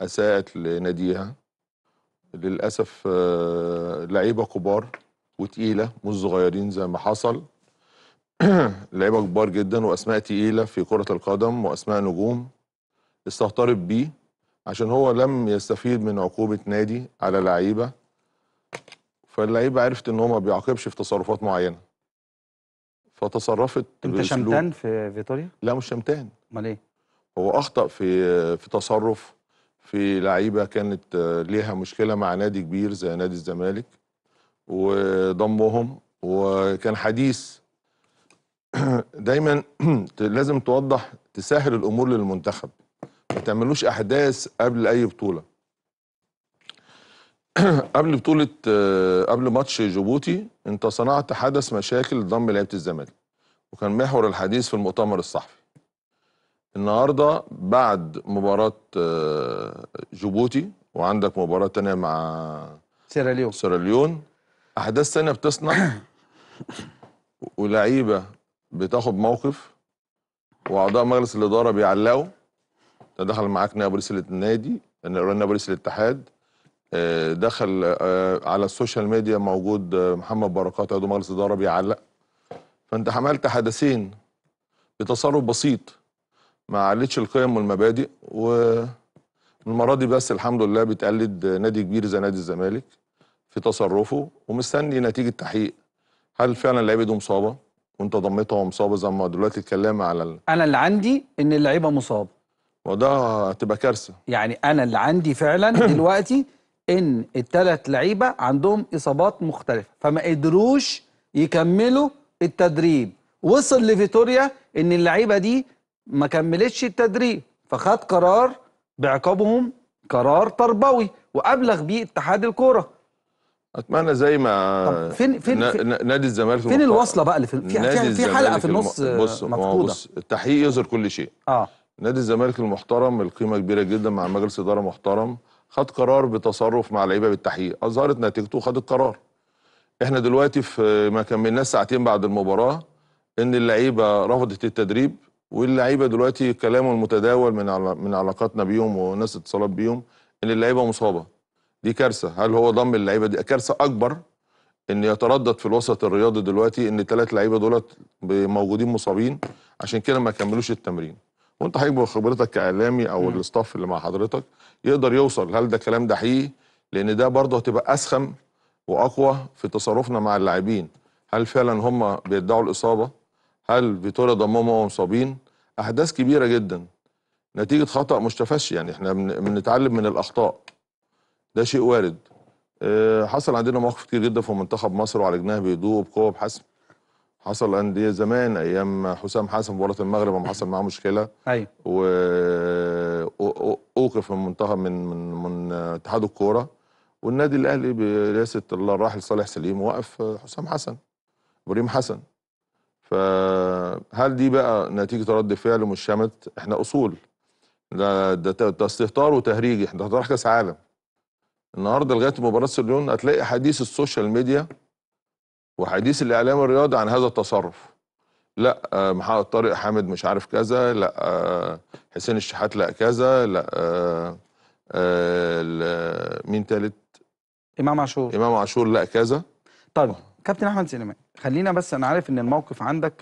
اساءت لناديها للاسف آه، لعيبه كبار وتقيله مش صغيرين زي ما حصل لعيبه كبار جدا واسماء تقيله في كره القدم واسماء نجوم استهترت بيه عشان هو لم يستفيد من عقوبه نادي على لعيبه فاللعيبه عرفت ان هو ما بيعاقبش في تصرفات معينه فتصرفت انت شمتان في فيتوريا؟ لا مش شمتان امال ايه؟ هو اخطا في في تصرف في لعيبه كانت آه، ليها مشكله مع نادي كبير زي نادي الزمالك وضمهم وكان حديث دايما لازم توضح تسهل الامور للمنتخب ما تعملوش احداث قبل اي بطوله قبل بطوله آه، قبل ماتش جيبوتي انت صنعت حدث مشاكل ضم لعيبه الزمالك وكان محور الحديث في المؤتمر الصحفي النهارده بعد مباراه آه، جيبوتي وعندك مباراه تانية مع سيراليون سيراليون احداث تانية بتصنع ولعيبه بتاخد موقف واعضاء مجلس الاداره بيعلقوا دخل معاك رئيس النادي رئيس الاتحاد آه، دخل آه، على السوشيال ميديا موجود محمد بركات عضو مجلس اداره بيعلق فانت حملت حدثين بتصرف بسيط ما علتش القيم والمبادئ والمره دي بس الحمد لله بتقلد نادي كبير زي نادي الزمالك في تصرفه ومستني نتيجه تحقيق هل فعلا اللعيبه دي مصابه وانت ضميتها مصابه زي ما دلوقتي اتكلمنا على ال... انا اللي عندي ان اللعيبه مصابه وده هتبقى كارثه يعني انا اللي عندي فعلا دلوقتي ان الثلاث لعيبه عندهم اصابات مختلفه فما قدروش يكملوا التدريب وصل لفيتوريا ان اللعيبه دي ما كملتش التدريب فخد قرار بعقابهم قرار تربوي وابلغ بيه اتحاد الكوره اتمنى زي ما طب فين فين نادي الزمالك فين الوصله بقى اللي في في, حلقه في النص بص مفقوده بص التحقيق يظهر كل شيء اه نادي الزمالك المحترم القيمه كبيره جدا مع مجلس اداره محترم خد قرار بتصرف مع اللعيبه بالتحقيق اظهرت نتيجته وخد القرار احنا دلوقتي في ما كملناش ساعتين بعد المباراه ان اللعيبه رفضت التدريب واللعيبه دلوقتي كلامه المتداول من من علاقاتنا بيهم وناس اتصالات بيهم ان اللعيبه مصابه دي كارثه هل هو ضم اللعيبه دي كارثه اكبر ان يتردد في الوسط الرياضي دلوقتي ان الثلاث لعيبه دولت موجودين مصابين عشان كده ما كملوش التمرين وانت حضرتك خبرتك كاعلامي او الاستاف اللي مع حضرتك يقدر يوصل هل ده كلام ده حقيقي لان ده برضه هتبقى اسخم واقوى في تصرفنا مع اللاعبين هل فعلا هم بيدعوا الاصابه هل فيتوريا ضمهم هم مصابين احداث كبيره جدا نتيجه خطا مشتفش يعني احنا بنتعلم من الاخطاء ده شيء وارد أه حصل عندنا مواقف كتير جدا في منتخب مصر وعالجناها بهدوء وبقوه بحسم حصل انديه زمان ايام حسام حسن مباراه المغرب لما حصل معاه مشكله ايوه واوقف من منتخب من من من اتحاد الكوره والنادي الاهلي برئاسه الراحل صالح سليم وقف حسام حسن ابراهيم حسن فهل دي بقى نتيجه رد فعل شمت احنا اصول ده ده استهتار وتهريج احنا هنروح كاس عالم النهارده لغايه مباراه سيرليون هتلاقي حديث السوشيال ميديا وحديث الاعلام الرياضي عن هذا التصرف لا آه، محمد طارق حامد مش عارف كذا لا آه، حسين الشحات لا كذا لا آه، مين تالت امام عاشور امام عاشور لا كذا طيب كابتن احمد سليمان خلينا بس انا عارف ان الموقف عندك